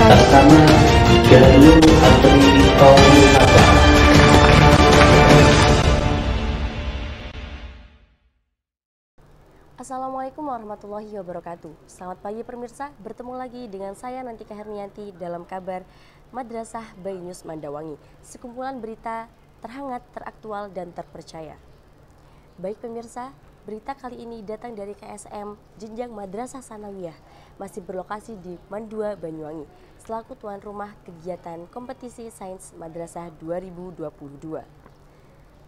pertama Assalamualaikum warahmatullahi wabarakatuh Selamat pagi pemirsa, bertemu lagi dengan saya Nanti Hernianti dalam kabar Madrasah Bay News Mandawangi Sekumpulan berita terhangat, teraktual, dan terpercaya Baik pemirsa, Berita kali ini datang dari KSM Jenjang Madrasah Sanawiyah, masih berlokasi di Mandua, Banyuwangi selaku tuan rumah kegiatan kompetisi sains madrasah 2022.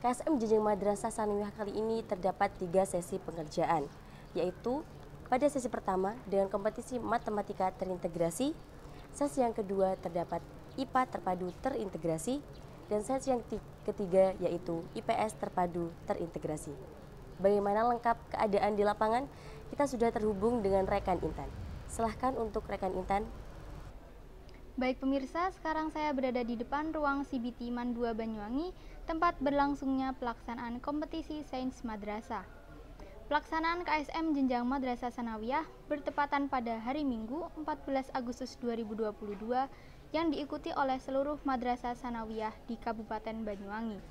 KSM Jejeng Madrasah Sanawiyah kali ini terdapat tiga sesi pengerjaan, yaitu pada sesi pertama dengan kompetisi matematika terintegrasi, sesi yang kedua terdapat IPA terpadu terintegrasi, dan sesi yang ketiga yaitu IPS terpadu terintegrasi. Bagaimana lengkap keadaan di lapangan? Kita sudah terhubung dengan rekan Intan. Silahkan untuk rekan Intan Baik pemirsa, sekarang saya berada di depan ruang CBT Mandua Banyuwangi, tempat berlangsungnya pelaksanaan kompetisi Sains Madrasah. Pelaksanaan KSM Jenjang Madrasah Sanawiyah bertepatan pada hari Minggu 14 Agustus 2022 yang diikuti oleh seluruh Madrasah Sanawiyah di Kabupaten Banyuwangi.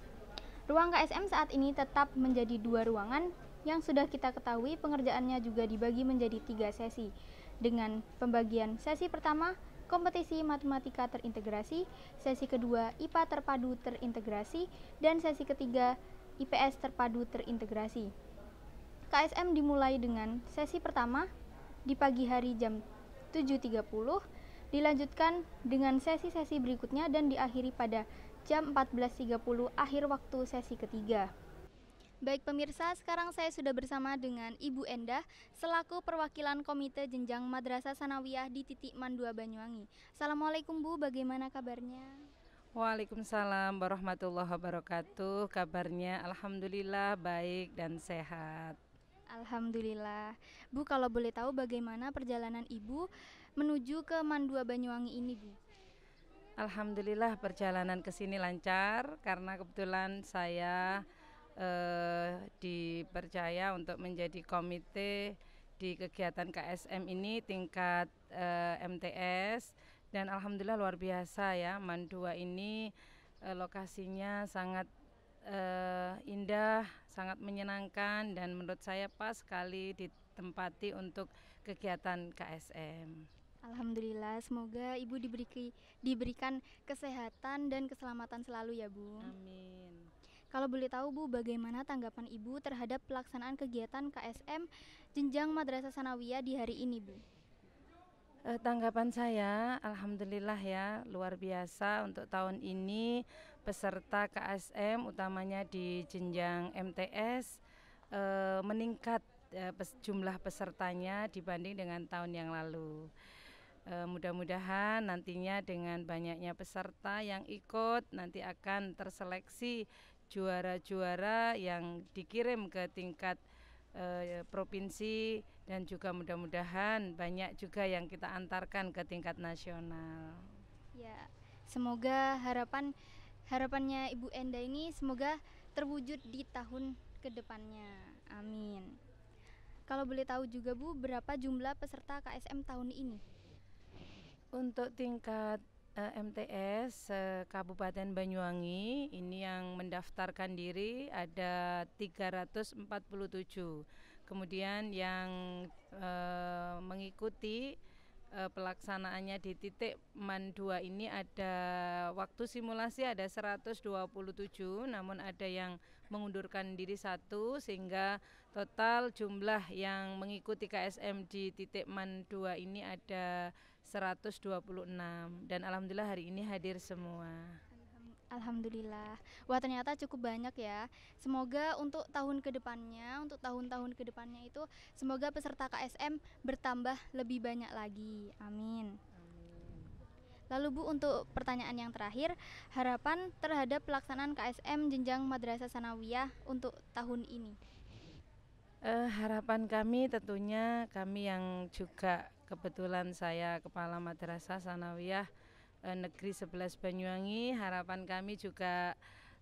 Ruang KSM saat ini tetap menjadi dua ruangan yang sudah kita ketahui pengerjaannya juga dibagi menjadi tiga sesi dengan pembagian sesi pertama, kompetisi matematika terintegrasi, sesi kedua IPA terpadu terintegrasi, dan sesi ketiga IPS terpadu terintegrasi. KSM dimulai dengan sesi pertama di pagi hari jam 7.30, dilanjutkan dengan sesi-sesi berikutnya dan diakhiri pada jam 14.30 akhir waktu sesi ketiga. Baik pemirsa, sekarang saya sudah bersama dengan Ibu Endah selaku perwakilan Komite Jenjang Madrasah Sanawiyah di Titik Mandua Banyuwangi. Assalamualaikum Bu, bagaimana kabarnya? Waalaikumsalam warahmatullahi wabarakatuh. Kabarnya alhamdulillah baik dan sehat. Alhamdulillah. Bu, kalau boleh tahu bagaimana perjalanan Ibu menuju ke Mandua Banyuwangi ini, Bu? Alhamdulillah perjalanan ke sini lancar karena kebetulan saya eh, dipercaya untuk menjadi komite di kegiatan KSM ini tingkat eh, MTS dan alhamdulillah luar biasa ya Mandua ini eh, lokasinya sangat eh, indah, sangat menyenangkan dan menurut saya pas sekali ditempati untuk kegiatan KSM. Alhamdulillah, semoga Ibu diberi, diberikan kesehatan dan keselamatan selalu ya, Bu. Amin. Kalau boleh tahu Bu, bagaimana tanggapan Ibu terhadap pelaksanaan kegiatan KSM Jenjang Madrasah Sanawiyah di hari ini, Bu? Eh, tanggapan saya, alhamdulillah ya, luar biasa untuk tahun ini peserta KSM utamanya di jenjang MTS eh, meningkat eh, jumlah pesertanya dibanding dengan tahun yang lalu. Eh, mudah-mudahan nantinya dengan banyaknya peserta yang ikut nanti akan terseleksi juara-juara yang dikirim ke tingkat eh, provinsi dan juga mudah-mudahan banyak juga yang kita antarkan ke tingkat nasional. Ya, semoga harapan harapannya Ibu Enda ini semoga terwujud di tahun kedepannya. Amin. Kalau boleh tahu juga Bu, berapa jumlah peserta KSM tahun ini? Untuk tingkat eh, MTS eh, Kabupaten Banyuwangi ini yang mendaftarkan diri ada 347. Kemudian yang e, mengikuti e, pelaksanaannya di titik Mandua ini ada waktu simulasi ada 127, namun ada yang mengundurkan diri satu sehingga total jumlah yang mengikuti KSM di titik Mandua ini ada 126 dan alhamdulillah hari ini hadir semua. Alhamdulillah. Wah ternyata cukup banyak ya. Semoga untuk tahun kedepannya, untuk tahun-tahun kedepannya itu semoga peserta KSM bertambah lebih banyak lagi. Amin. Lalu Bu untuk pertanyaan yang terakhir, harapan terhadap pelaksanaan KSM jenjang Madrasah Sanawiyah untuk tahun ini. Uh, harapan kami tentunya kami yang juga kebetulan saya Kepala Madrasah Sanawiyah eh, Negeri 11 Banyuwangi. Harapan kami juga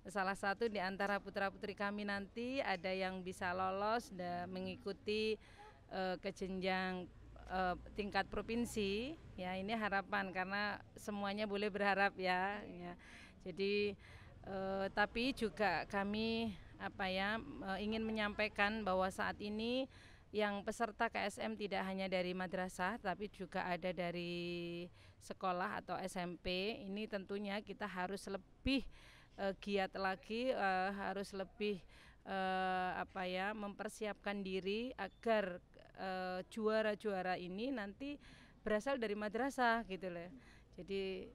salah satu di antara putra-putri kami nanti ada yang bisa lolos dan mengikuti eh, ke jenjang eh, tingkat provinsi. Ya, ini harapan karena semuanya boleh berharap ya. ya. Jadi eh, tapi juga kami apa ya eh, ingin menyampaikan bahwa saat ini yang peserta KSM tidak hanya dari madrasah tapi juga ada dari sekolah atau SMP. Ini tentunya kita harus lebih uh, giat lagi, uh, harus lebih uh, apa ya mempersiapkan diri agar juara-juara ini nanti berasal dari madrasah gitu loh. Jadi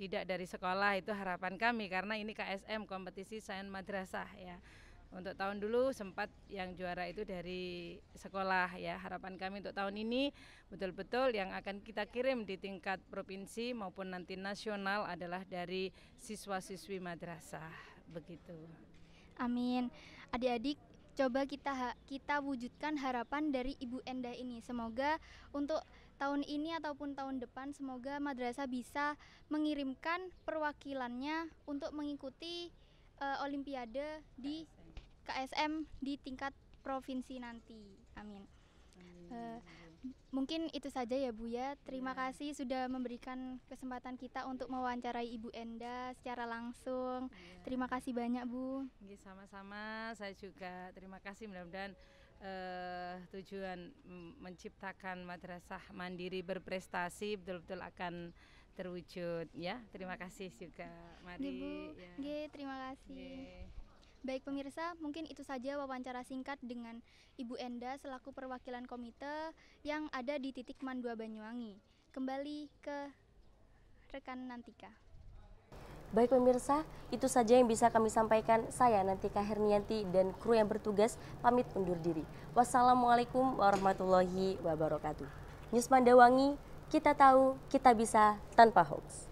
tidak dari sekolah itu harapan kami karena ini KSM kompetisi sains madrasah ya. Untuk tahun dulu sempat yang juara itu dari sekolah ya. Harapan kami untuk tahun ini betul-betul yang akan kita kirim di tingkat provinsi maupun nanti nasional adalah dari siswa-siswi madrasah. Begitu. Amin. Adik-adik coba kita kita wujudkan harapan dari Ibu Endah ini. Semoga untuk tahun ini ataupun tahun depan semoga madrasah bisa mengirimkan perwakilannya untuk mengikuti uh, olimpiade di KSM di tingkat provinsi nanti. Amin. Uh, mungkin itu saja ya Bu ya. Terima yeah. kasih sudah memberikan kesempatan kita untuk mewawancarai Ibu Enda secara langsung. Yeah. Terima kasih banyak Bu. Iya, sama-sama. Saya juga terima kasih mudah-mudahan uh, tujuan menciptakan madrasah mandiri berprestasi betul-betul akan terwujud ya. Terima kasih juga iya, Mari. Ibu, ya. terima kasih. Baik pemirsa, mungkin itu saja wawancara singkat dengan Ibu Enda selaku perwakilan komite yang ada di titik Mandua Banyuwangi. Kembali ke rekan Nantika. Baik pemirsa, itu saja yang bisa kami sampaikan. Saya Nantika Hernianti dan kru yang bertugas pamit undur diri. Wassalamualaikum warahmatullahi wabarakatuh. News Mandawangi, kita tahu, kita bisa tanpa hoax.